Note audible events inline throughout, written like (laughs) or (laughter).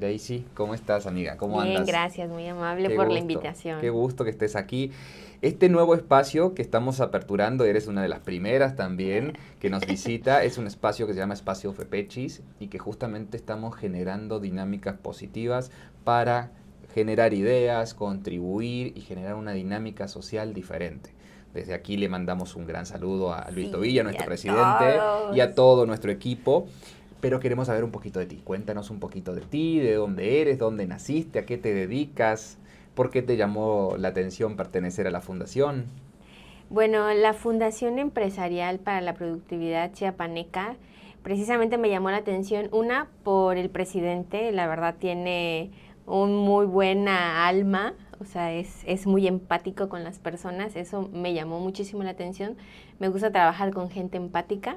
Daisy, ¿cómo estás, amiga? ¿Cómo Bien, gracias, muy amable por la invitación. Qué gusto que estés aquí. Este nuevo espacio que estamos aperturando, eres una de las primeras también que nos (laughs) visita, es un espacio que se llama Espacio Fepechis y que justamente estamos generando dinámicas positivas para generar ideas, contribuir y generar una dinámica social diferente. Desde aquí le mandamos un gran saludo a Luis Tobilla, nuestro presidente, y a todo nuestro equipo pero queremos saber un poquito de ti. Cuéntanos un poquito de ti, de dónde eres, dónde naciste, a qué te dedicas, por qué te llamó la atención pertenecer a la fundación. Bueno, la Fundación Empresarial para la Productividad Chiapaneca precisamente me llamó la atención, una, por el presidente, la verdad tiene un muy buena alma, o sea, es, es, muy empático con las personas, eso me llamó muchísimo la atención, me gusta trabajar con gente empática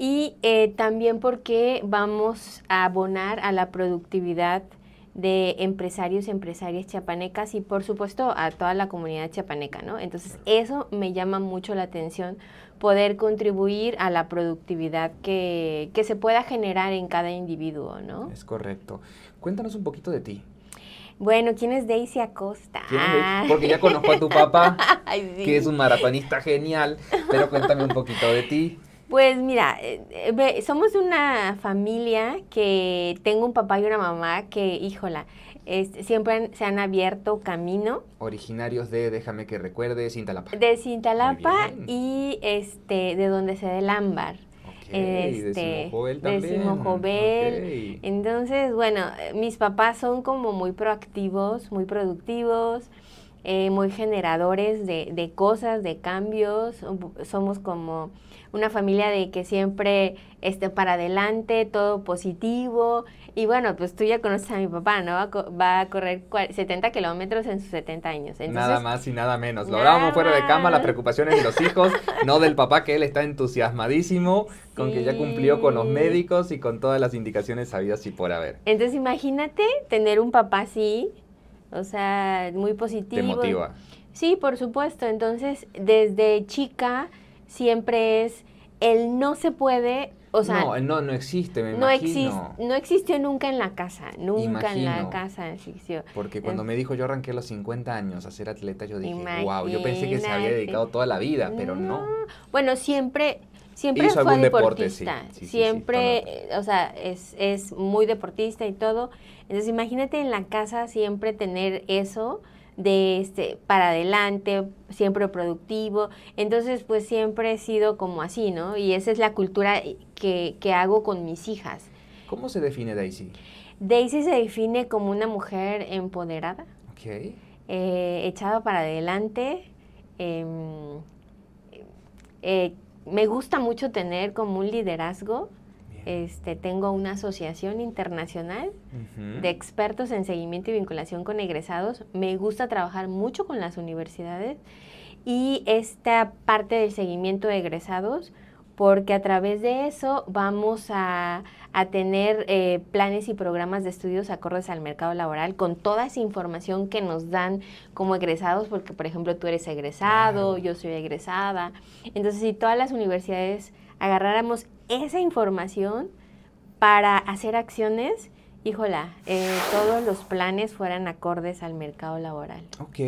y eh, también porque vamos a abonar a la productividad de empresarios y empresarias chiapanecas y por supuesto a toda la comunidad chiapaneca, ¿no? Entonces eso me llama mucho la atención, poder contribuir a la productividad que, que se pueda generar en cada individuo, ¿no? Es correcto. Cuéntanos un poquito de ti. Bueno, ¿quién es Daisy Acosta? Porque ya conozco a tu papá, (laughs) que es un maratonista genial, pero cuéntame un poquito de ti. Pues mira, eh, eh, somos una familia que tengo un papá y una mamá que, híjola, siempre se han abierto camino. Originarios de, déjame que recuerde, Cintalapa. De Cintalapa y este, de donde se del ámbar. este, de Jovel también. De Entonces, bueno, mis papás son como muy proactivos, muy productivos. Eh, muy generadores de, de, cosas, de cambios. Somos como una familia de que siempre esté para adelante, todo positivo. Y bueno, pues tú ya conoces a mi papá, ¿no? Va a, correr 70 kilómetros en sus 70 años. nada más y nada menos. Lo hablábamos fuera de cama, las preocupaciones de los hijos, (laughs) no del papá, que él está entusiasmadísimo con que ya cumplió con los médicos y con todas las indicaciones sabidas y por haber. Entonces imagínate tener un papá así o sea, muy positivo. Te motiva. Sí, por supuesto. Entonces, desde chica siempre es el no se puede, o sea, no, no, existe, me no existe. no existió nunca en la casa, nunca en la casa existió. Porque cuando me dijo yo arranqué a los 50 años a ser atleta, yo dije, wow, yo pensé que se había dedicado toda la vida, pero no. Bueno, siempre Siempre fue deportista. siempre, eh, o sea, es, muy deportista y todo. Entonces, imagínate en la casa siempre tener eso de este para adelante, siempre productivo. Entonces, pues siempre he sido como así, ¿no? Y esa es la cultura que, hago con mis hijas. ¿Cómo se define Daisy? Daisy se define como una mujer empoderada. ¿Ok? Eh, echada para adelante. Em, eh, eh, me gusta mucho tener como un liderazgo. Este, tengo una asociación internacional de expertos en seguimiento y vinculación con egresados. Me gusta trabajar mucho con las universidades y esta parte del seguimiento de egresados porque a través de eso vamos a, tener eh, planes y programas de estudios acordes al mercado laboral con toda esa información que nos dan como egresados, porque por ejemplo tú eres egresado, yo soy egresada. Entonces, si todas las universidades agarráramos esa información para hacer acciones, híjola, eh, todos los planes fueran acordes al mercado laboral. Ok,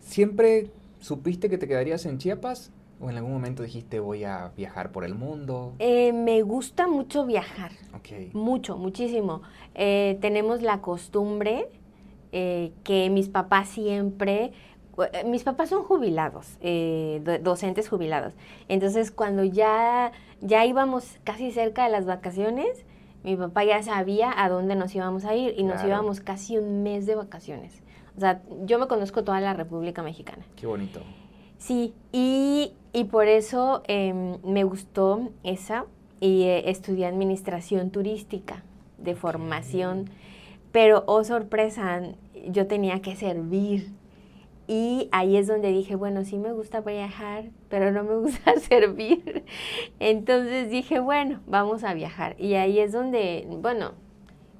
siempre supiste que te quedarías en Chiapas ¿O en algún momento dijiste voy a viajar por el mundo? Eh, me gusta mucho viajar. Okay. Mucho, muchísimo. Eh, tenemos la costumbre eh, que mis papás siempre... Mis papás son jubilados, docentes jubilados. Entonces cuando ya, ya íbamos casi cerca de las vacaciones, mi papá ya sabía a dónde nos íbamos a ir y nos íbamos casi un mes de vacaciones. O sea, yo me conozco toda la República Mexicana. Qué bonito. Sí, y, por eso em, me gustó esa y eh, estudié administración turística de formación, pero oh sorpresa, yo tenía que servir. Y ahí es donde dije, bueno, sí me gusta viajar, pero no me (laughs) gusta servir. Entonces dije, bueno, vamos a viajar. Y ahí es donde, bueno,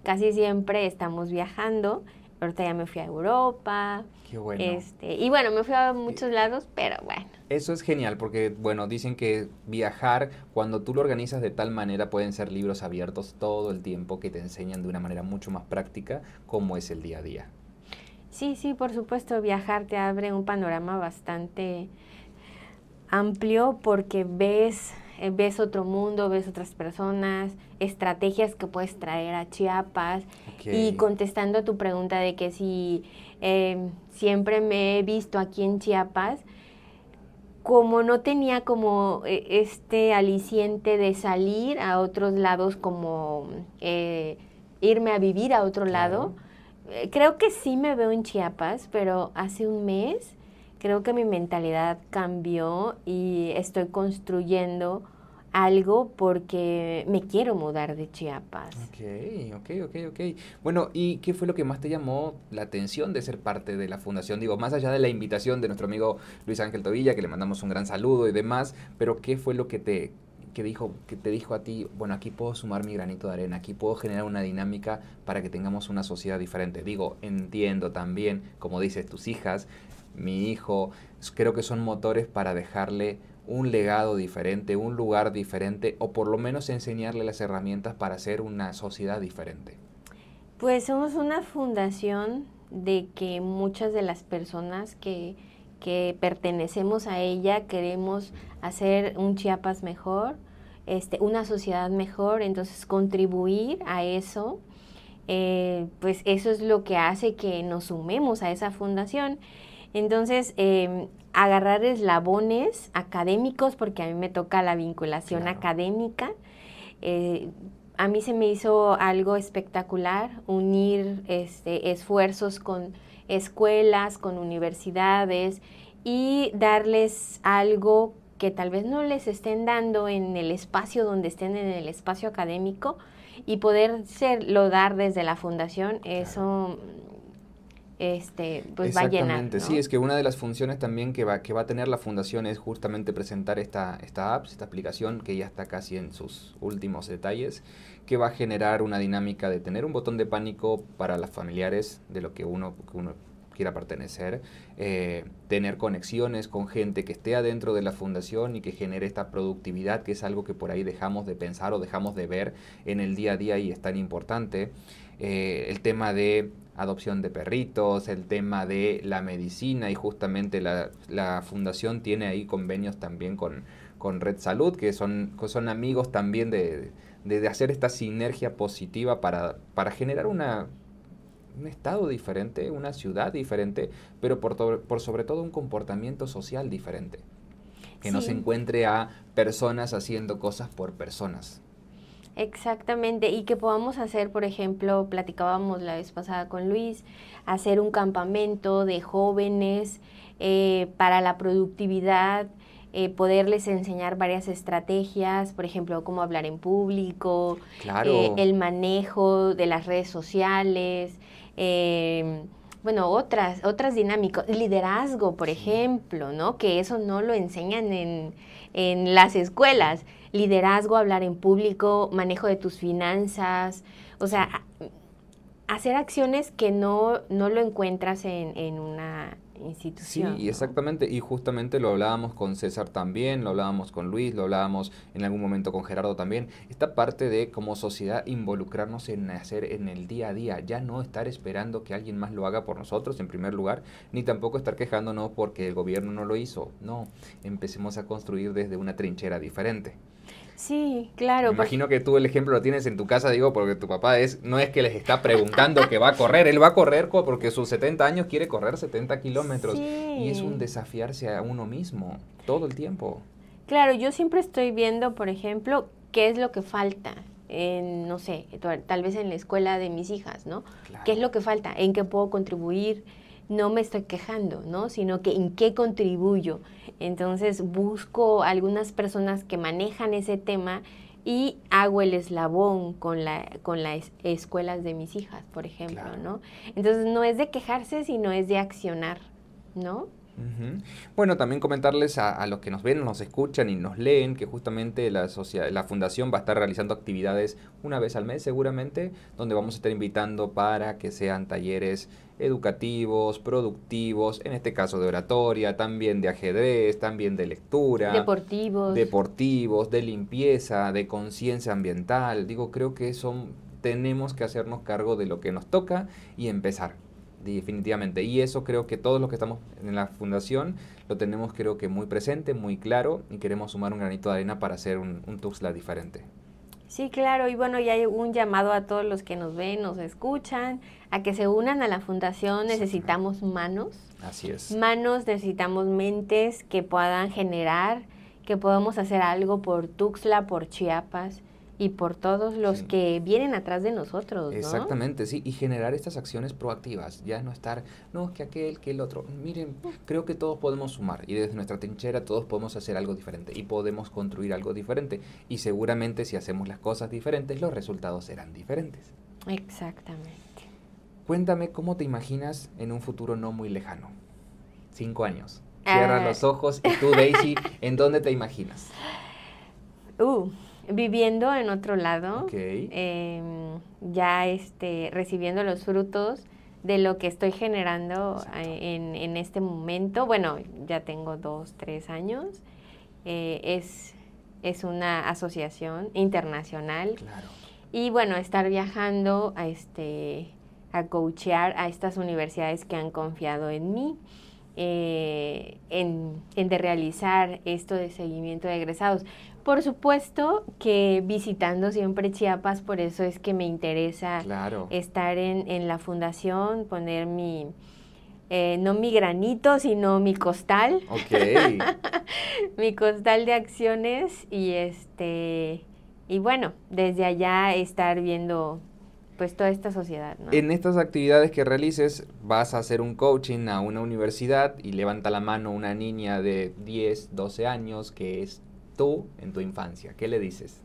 casi siempre estamos viajando Ahorita ya me fui a Europa. Qué bueno. Este, y bueno, me fui a muchos lados, pero bueno. Eso es genial porque, bueno, dicen que viajar, cuando tú lo organizas de tal manera, pueden ser libros abiertos todo el tiempo que te enseñan de una manera mucho más práctica cómo es el día a día. Sí, sí, por supuesto, viajar te abre un panorama bastante amplio porque ves eh, ves otro mundo, ves otras personas, estrategias que puedes traer a Chiapas. Y contestando a tu pregunta de que si em, siempre me he visto aquí en Chiapas, como no tenía como e, este aliciente de salir a otros lados, como eh, irme a vivir a otro lado, eh, creo que sí me veo en Chiapas, pero hace un mes creo que mi mentalidad cambió y estoy construyendo algo porque me quiero mudar de Chiapas. Ok, ok, ok, ok. Bueno, ¿y qué fue lo que más te llamó la atención de ser parte de la fundación? Digo, más allá de la invitación de nuestro amigo Luis Ángel Tobilla, que le mandamos un gran saludo y demás, pero ¿qué fue lo que te, que dijo, que te dijo a ti, bueno, aquí puedo sumar mi granito de arena, aquí puedo generar una dinámica para que tengamos una sociedad diferente? Digo, entiendo también, como dices, tus hijas mi hijo, creo que son motores para dejarle un legado diferente, un lugar diferente o por lo menos enseñarle las herramientas para hacer una sociedad diferente? Pues somos una fundación de que muchas de las personas que, pertenecemos a ella queremos hacer un Chiapas mejor, este, una sociedad mejor, entonces contribuir a eso, eh, pues eso es lo que hace que nos sumemos a esa fundación. Entonces, em, agarrar eslabones académicos, porque a mí me toca la vinculación académica. Eh, a mí se me hizo algo espectacular unir este, esfuerzos con escuelas, con universidades y darles algo que tal vez no les estén dando en el espacio donde estén en el espacio académico y poder serlo dar desde la fundación, eso este, pues va a Exactamente, sí, es que una de las funciones también que va, que va a tener la fundación es justamente presentar esta, esta app, esta aplicación que ya está casi en sus últimos detalles, que va a generar una dinámica de tener un botón de pánico para las familiares de lo que uno, que uno quiera pertenecer, eh, tener conexiones con gente que esté adentro de la fundación y que genere esta productividad, que es algo que por ahí dejamos de pensar o dejamos de ver en el día a día y es tan importante. Eh, el tema de adopción de perritos, el tema de la medicina y justamente la, fundación tiene ahí convenios también con, Red Salud, que son, son amigos también de, hacer esta sinergia positiva para, generar un estado diferente, una ciudad diferente, pero por, por sobre todo un comportamiento social diferente. Que no se encuentre a personas haciendo cosas por personas. Exactamente, y que podamos hacer, por ejemplo, platicábamos la vez pasada con Luis, hacer un campamento de jóvenes eh, para la productividad, eh, poderles enseñar varias estrategias, por ejemplo, cómo hablar en público, eh, el manejo de las redes sociales, bueno, otras, otras dinámicas, liderazgo, por ejemplo, ¿no? Que eso no lo enseñan en, en las escuelas liderazgo, hablar en público, manejo de tus finanzas, o sea, hacer acciones que no, no lo encuentras en, una institución. Sí, exactamente, y justamente lo hablábamos con César también, lo hablábamos con Luis, lo hablábamos en algún momento con Gerardo también, esta parte de como sociedad involucrarnos en hacer en el día a día, ya no estar esperando que alguien más lo haga por nosotros en primer lugar, ni tampoco estar quejándonos porque el gobierno no lo hizo, no, empecemos a construir desde una trinchera diferente. Sí, claro. Pues imagino que tú el ejemplo lo tienes en tu casa, digo, porque tu papá es, no es que les está preguntando que va a correr, él va a correr porque sus 70 años quiere correr 70 kilómetros. Y es un desafiarse a uno mismo todo el tiempo. Claro, yo siempre estoy viendo, por ejemplo, qué es lo que falta. En, no sé, tal vez en la escuela de mis hijas, ¿no? ¿Qué es lo que falta? ¿En qué puedo contribuir? no me estoy quejando, ¿no? Sino que en qué contribuyo. Entonces busco algunas personas que manejan ese tema y hago el eslabón con, la, con las escuelas de mis hijas, por ejemplo, ¿no? Entonces no es de quejarse, sino es de accionar, ¿no? Bueno, también comentarles a, los que nos ven, nos escuchan y nos leen que justamente la, la fundación va a estar realizando actividades una vez al mes seguramente, donde vamos a estar invitando para que sean talleres educativos, productivos, en este caso de oratoria, también de ajedrez, también de lectura. Deportivos. Deportivos, de limpieza, de conciencia ambiental. Digo, creo que son, tenemos que hacernos cargo de lo que nos toca y empezar definitivamente. Y eso creo que todos los que estamos en la fundación lo tenemos creo que muy presente, muy claro y queremos sumar un granito de arena para hacer un, Tuxla diferente. Sí, claro, y bueno, ya hay un llamado a todos los que nos ven, nos escuchan, a que se unan a la fundación, necesitamos manos. Así es. Manos, necesitamos mentes que puedan generar, que podamos hacer algo por Tuxla, por Chiapas, y por todos los que vienen atrás de nosotros. Exactamente, sí, y generar estas acciones proactivas, ya no estar, no, que aquel, que el otro. Miren, mm. creo que todos podemos sumar y desde nuestra trinchera todos podemos hacer algo diferente y podemos construir algo diferente y seguramente si hacemos las cosas diferentes los resultados serán diferentes. Exactamente. Cuéntame cómo te imaginas en un futuro no muy lejano, cinco años. Ah. Cierra los ojos y tú, Daisy, ¿en dónde te imaginas? (laughs) Uh, viviendo en otro lado, em, ya este, recibiendo los frutos de lo que estoy generando eh, en, este momento. Bueno, ya tengo dos, tres años. Eh, es, una asociación internacional. Y bueno, estar viajando a, este, a coachear a estas universidades que han confiado en mí. Eh, en, de realizar esto de seguimiento de egresados. Por supuesto que visitando siempre Chiapas, por eso es que me interesa estar en, la fundación, poner mi, eh, no mi granito, sino mi costal. (laughs) mi costal de acciones y este y bueno, desde allá estar viendo pues toda esta sociedad. ¿no? En estas actividades que realices vas a hacer un coaching a una universidad y levanta la mano una niña de 10, 12 años que es tú en tu infancia. ¿Qué le dices?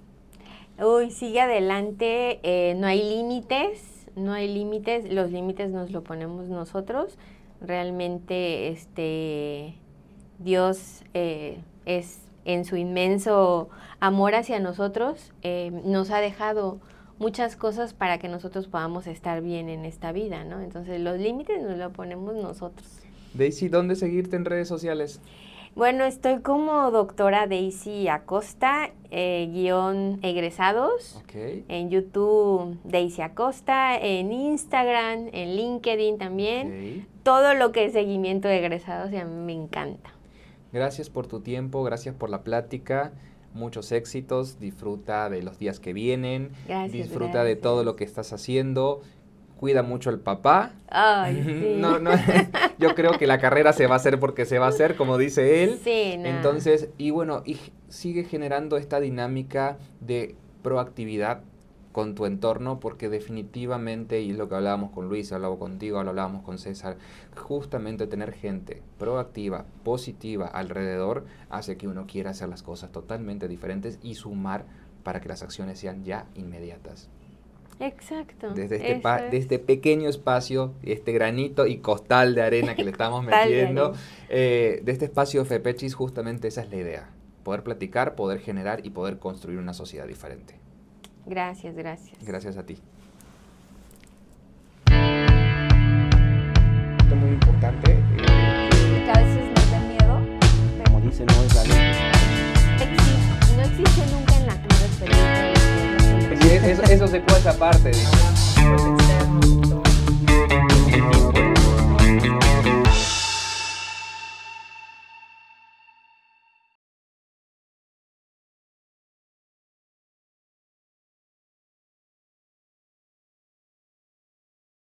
Uy, sigue adelante, eh, no hay límites, no hay límites, los límites nos lo ponemos nosotros. Realmente este, Dios eh, es en su inmenso amor hacia nosotros, eh, nos ha dejado muchas cosas para que nosotros podamos estar bien en esta vida, ¿no? Entonces los límites nos lo ponemos nosotros. Daisy, ¿dónde seguirte en redes sociales? Bueno, estoy como doctora Daisy Acosta, eh, guión egresados. En YouTube, Daisy Acosta, en Instagram, en LinkedIn también. Todo lo que es seguimiento de egresados, y a mí me encanta. Gracias por tu tiempo, gracias por la plática muchos éxitos, disfruta de los días que vienen, disfruta de todo lo que estás haciendo, cuida mucho al papá. (laughs) yo creo que la carrera se va a hacer porque se va a hacer, como dice él. Entonces, y bueno, y sigue generando esta dinámica de proactividad con tu entorno, porque definitivamente, y es lo que hablábamos con Luis, hablábamos contigo, hablábamos con César, justamente tener gente proactiva, positiva alrededor, hace que uno quiera hacer las cosas totalmente diferentes y sumar para que las acciones sean ya inmediatas. Exacto. Desde este, pequeño espacio, este granito y costal de arena que le estamos (laughs) metiendo, de, eh, de este espacio FEPECHIS justamente esa es la idea, poder platicar, poder generar y poder construir una sociedad diferente. Gracias, gracias. Gracias a ti. Esto es muy importante. Eh, que a veces nos da miedo. Pero Como dice, no es la ley. no existe nunca en la clara experiencia. eso, eso se cuesta aparte, digamos.